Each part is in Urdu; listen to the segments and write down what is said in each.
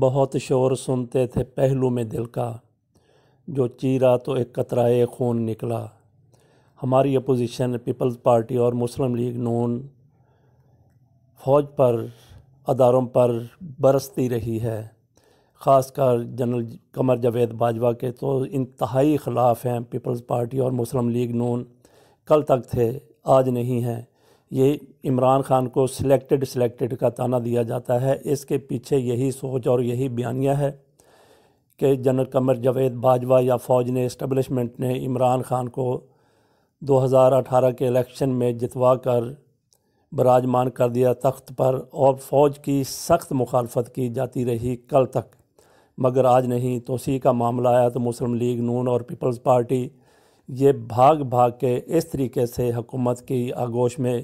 بہت شور سنتے تھے پہلو میں دل کا جو چیرا تو ایک قطرائے خون نکلا ہماری اپوزیشن پیپلز پارٹی اور مسلم لیگ نون فوج پر اداروں پر برستی رہی ہے خاص کر جنرل قمر جاوید باجوہ کے تو انتہائی خلاف ہیں پیپلز پارٹی اور مسلم لیگ نون کل تک تھے آج نہیں ہیں یہ عمران خان کو سلیکٹڈ سلیکٹڈ کا تانہ دیا جاتا ہے اس کے پیچھے یہی سوچ اور یہی بیانیہ ہے کہ جنرل قمر جاوید باجوہ یا فوج نے اسٹیبلشمنٹ نے عمران خان کو دو ہزار اٹھارہ کے الیکشن میں جتوا کر براجمان کر دیا تخت پر اور فوج کی سخت مخالفت کی جاتی رہی کل تک مگر آج نہیں توسیع کا معاملہ آیا تو مسلم لیگ نون اور پیپلز پارٹی یہ بھاگ بھاگ کے اس طریقے سے حکومت کی آگوش میں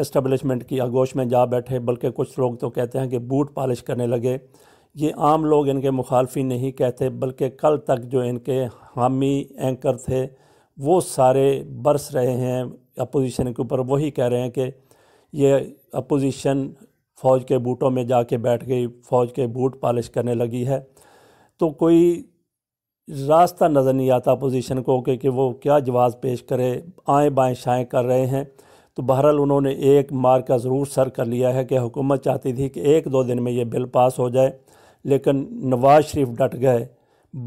اسٹیبلشمنٹ کی آگوش میں جا بیٹھے بلکہ کچھ لوگ تو کہتے ہیں کہ بوٹ پالش کرنے لگے یہ عام لوگ ان کے مخالفی نہیں کہتے بلکہ کل تک جو ان کے حامی اینکر تھے وہ سارے برس رہے ہیں اپوزیشن کے اوپر وہی کہہ رہے ہیں کہ یہ اپوزیشن فوج کے بوٹوں میں جا کے بیٹھ گئی فوج کے بوٹ پالش کرنے لگی ہے تو کوئی راستہ نظر نہیں آتا اپوزیشن کو کہ وہ کیا جواز پیش کرے آئیں بائیں شائیں کر رہے ہیں تو بہرحال انہوں نے ایک مار کا ضرور سر کر لیا ہے کہ حکومت چاہتی تھی کہ ایک دو دن میں یہ بل پاس ہو جائے لیکن نواز شریف ڈٹ گئے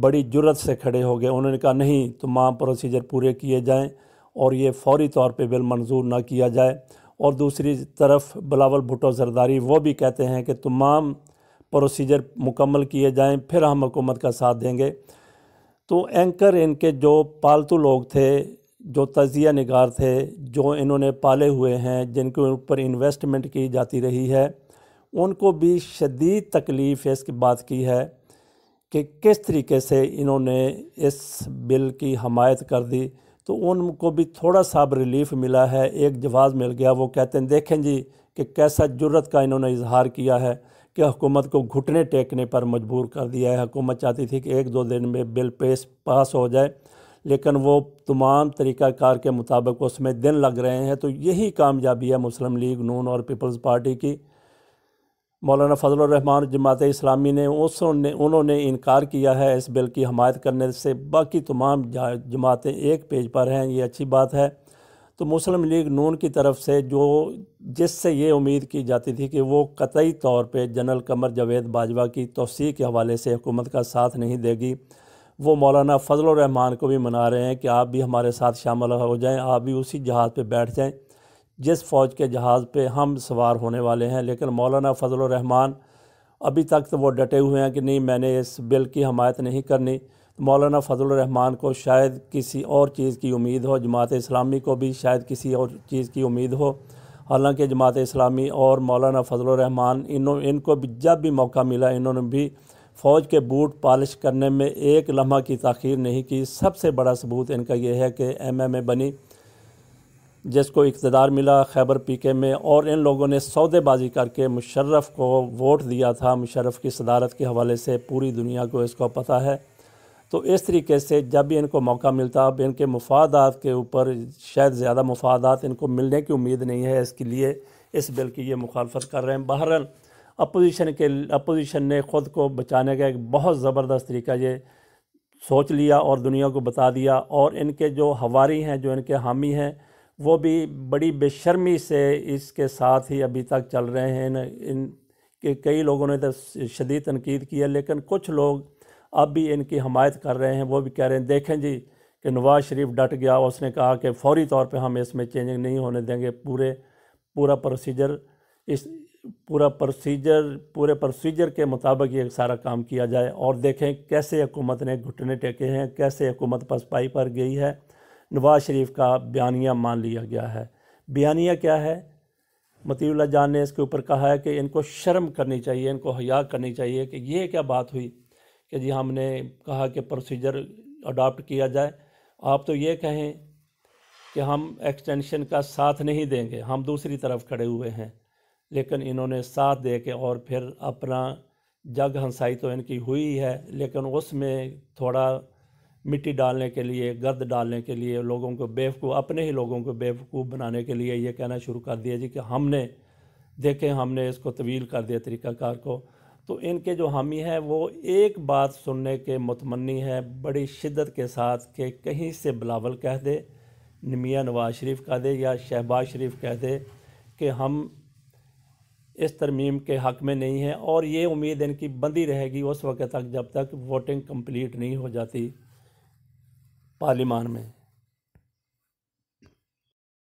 بڑی جرت سے کھڑے ہو گئے انہوں نے کہا نہیں تمام پروسیجر پورے کیے جائیں اور یہ فوری طور پہ بل منظور نہ کیا جائے اور دوسری طرف بلاول بھٹو زرداری وہ بھی کہتے ہیں کہ تمام پروسیجر مکمل کیے جائیں پھر ہم حکومت کا ساتھ دیں گے تو اینکر ان کے جو پالتو لوگ تھے جو تجزیہ نگار تھے جو انہوں نے پالے ہوئے ہیں جن کے اوپر انویسٹمنٹ کی جاتی رہی ہے ان کو بھی شدید تکلیف اس کی بات کی ہے کہ کس طریقے سے انہوں نے اس بل کی حمایت کر دی تو ان کو بھی تھوڑا سا ریلیف ملا ہے ایک جواز مل گیا وہ کہتے ہیں دیکھیں جی کہ کیسا جرت کا انہوں نے اظہار کیا ہے کہ حکومت کو گھٹنے ٹیکنے پر مجبور کر دیا ہے حکومت چاہتی تھی کہ ایک دو دن میں بل پیش پاس ہو جائے لیکن وہ تمام طریقہ کار کے مطابق اس میں دن لگ رہے ہیں تو یہی کامیابی ہے مسلم لیگ نون اور پیپلز پارٹی کی مولانا فضل الرحمان جماعت اسلامی نے اس نے انہوں نے انکار کیا ہے اس بل کی حمایت کرنے سے باقی تمام جماعتیں ایک پیج پر ہیں یہ اچھی بات ہے تو مسلم لیگ نون کی طرف سے جو جس سے یہ امید کی جاتی تھی کہ وہ قطعی طور پہ جنرل قمر جاوید باجوہ کی توسیع کے حوالے سے حکومت کا ساتھ نہیں دے گی وہ مولانا فضل الرحمان کو بھی منا رہے ہیں کہ آپ بھی ہمارے ساتھ شامل ہو جائیں آپ بھی اسی جہاز پہ بیٹھ جائیں جس فوج کے جہاز پہ ہم سوار ہونے والے ہیں لیکن مولانا فضل الرحمان ابھی تک تو وہ ڈٹے ہوئے ہیں کہ نہیں میں نے اس بل کی حمایت نہیں کرنی مولانا فضل الرحمان کو شاید کسی اور چیز کی امید ہو جماعت اسلامی کو بھی شاید کسی اور چیز کی امید ہو حالانکہ جماعت اسلامی اور مولانا فضل الرحمان انہوں ان کو بھی جب بھی موقع ملا انہوں نے بھی فوج کے بوٹ پالش کرنے میں ایک لمحہ کی تاخیر نہیں کی سب سے بڑا ثبوت ان کا یہ ہے کہ ایم ایم اے بنی جس کو اقتدار ملا خیبر پی کے میں اور ان لوگوں نے سودے بازی کر کے مشرف کو ووٹ دیا تھا مشرف کی صدارت کے حوالے سے پوری دنیا کو اس کو پتہ ہے تو اس طریقے سے جب بھی ان کو موقع ملتا اب ان کے مفادات کے اوپر شاید زیادہ مفادات ان کو ملنے کی امید نہیں ہے اس کے لیے اس بل کی یہ مخالفت کر رہے ہیں بہرحال اپوزیشن کے اپوزیشن نے خود کو بچانے کا ایک بہت زبردست طریقہ یہ سوچ لیا اور دنیا کو بتا دیا اور ان کے جو ہواری ہیں جو ان کے حامی ہیں وہ بھی بڑی بے شرمی سے اس کے ساتھ ہی ابھی تک چل رہے ہیں ان ان کے کئی لوگوں نے تو شدید تنقید کی ہے لیکن کچھ لوگ اب بھی ان کی حمایت کر رہے ہیں وہ بھی کہہ رہے ہیں دیکھیں جی کہ نواز شریف ڈٹ گیا اس نے کہا کہ فوری طور پہ ہم اس میں چینجنگ نہیں ہونے دیں گے پورے پورا پروسیجر اس پورا پروسیجر پورے پروسیجر کے مطابق یہ سارا کام کیا جائے اور دیکھیں کیسے حکومت نے گھٹنے ٹیکے ہیں کیسے حکومت پسپائی پر گئی ہے نواز شریف کا بیانیہ مان لیا گیا ہے بیانیہ کیا ہے مطیع اللہ جان نے اس کے اوپر کہا ہے کہ ان کو شرم کرنی چاہیے ان کو حیا کرنی چاہیے کہ یہ کیا بات ہوئی کہ جی ہم نے کہا کہ پروسیجر اڈاپٹ کیا جائے آپ تو یہ کہیں کہ ہم ایکسٹینشن کا ساتھ نہیں دیں گے ہم دوسری طرف کھڑے ہوئے ہیں لیکن انہوں نے ساتھ دے کے اور پھر اپنا جگ ہنسائی تو ان کی ہوئی ہے لیکن اس میں تھوڑا مٹی ڈالنے کے لیے گرد ڈالنے کے لیے لوگوں کو بیوقوف اپنے ہی لوگوں کو بیوقوف بنانے کے لیے یہ کہنا شروع کر دیا جی کہ ہم نے دیکھیں ہم نے اس کو طویل کر دیا طریقہ کار کو تو ان کے جو حامی ہیں وہ ایک بات سننے کے متمنی ہے بڑی شدت کے ساتھ کہ کہیں سے بلاول کہہ دے نمیا نواز شریف کہہ دے یا شہباز شریف کہہ دے کہ ہم اس ترمیم کے حق میں نہیں ہے اور یہ امید ان کی بندی رہے گی اس وقت تک جب تک ووٹنگ کمپلیٹ نہیں ہو جاتی پارلیمان میں